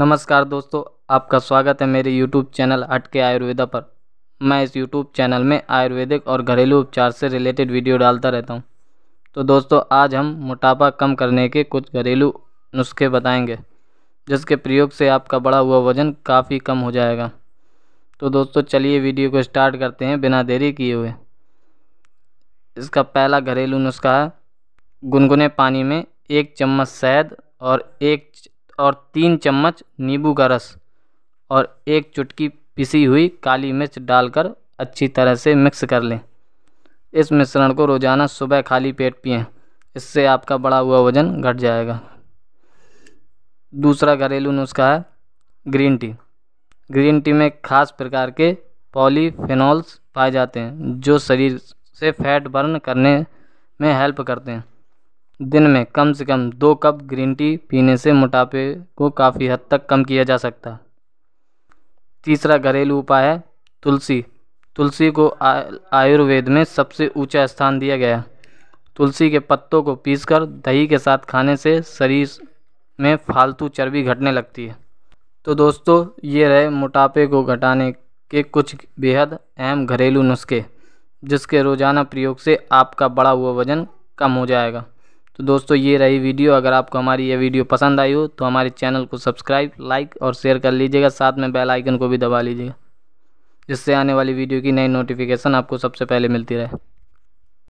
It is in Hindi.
नमस्कार दोस्तों आपका स्वागत है मेरे यूट्यूब चैनल हटके आयुर्वेदा पर मैं इस यूट्यूब चैनल में आयुर्वेदिक और घरेलू उपचार से रिलेटेड वीडियो डालता रहता हूं। तो दोस्तों आज हम मोटापा कम करने के कुछ घरेलू नुस्खे बताएंगे जिसके प्रयोग से आपका बढ़ा हुआ वज़न काफ़ी कम हो जाएगा तो दोस्तों चलिए वीडियो को स्टार्ट करते हैं बिना देरी किए हुए इसका पहला घरेलू नुस्खा है गुनगुने पानी में एक चम्मच शहद और एक और तीन चम्मच नींबू का रस और एक चुटकी पिसी हुई काली मिर्च डालकर अच्छी तरह से मिक्स कर लें इस मिश्रण को रोज़ाना सुबह खाली पेट पिएं इससे आपका बढ़ा हुआ वज़न घट जाएगा दूसरा घरेलू नुस्खा है ग्रीन टी ग्रीन टी में खास प्रकार के पॉलीफेनॉल्स पाए जाते हैं जो शरीर से फैट बर्न करने में हेल्प करते हैं दिन में कम से कम दो कप ग्रीन टी पीने से मोटापे को काफ़ी हद तक कम किया जा सकता है तीसरा घरेलू उपाय है तुलसी तुलसी को आयुर्वेद में सबसे ऊंचा स्थान दिया गया है तुलसी के पत्तों को पीसकर दही के साथ खाने से शरीर में फालतू चर्बी घटने लगती है तो दोस्तों ये रहे मोटापे को घटाने के कुछ बेहद अहम घरेलू नुस्खे जिसके रोज़ाना प्रयोग से आपका बढ़ा हुआ वज़न कम हो जाएगा तो दोस्तों ये रही वीडियो अगर आपको हमारी ये वीडियो पसंद आई हो तो हमारे चैनल को सब्सक्राइब लाइक और शेयर कर लीजिएगा साथ में बेल आइकन को भी दबा लीजिएगा जिससे आने वाली वीडियो की नई नोटिफिकेशन आपको सबसे पहले मिलती रहे